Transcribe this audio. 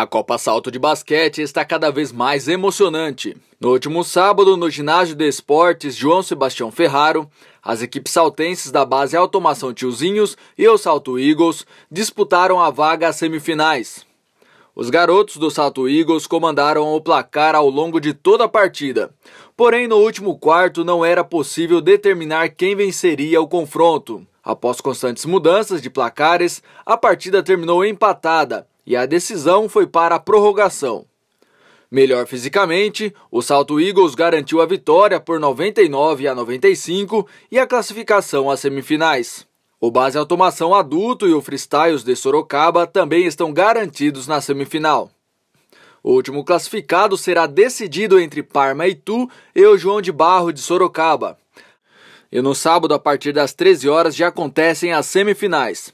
A Copa Salto de Basquete está cada vez mais emocionante. No último sábado, no ginásio de esportes João Sebastião Ferraro, as equipes saltenses da base Automação Tiozinhos e o Salto Eagles disputaram a vaga às semifinais. Os garotos do Salto Eagles comandaram o placar ao longo de toda a partida. Porém, no último quarto não era possível determinar quem venceria o confronto. Após constantes mudanças de placares, a partida terminou empatada e a decisão foi para a prorrogação. Melhor fisicamente, o Salto Eagles garantiu a vitória por 99 a 95 e a classificação às semifinais. O base automação adulto e o freestyles de Sorocaba também estão garantidos na semifinal. O último classificado será decidido entre Parma e Tu e o João de Barro de Sorocaba. E no sábado, a partir das 13 horas, já acontecem as semifinais.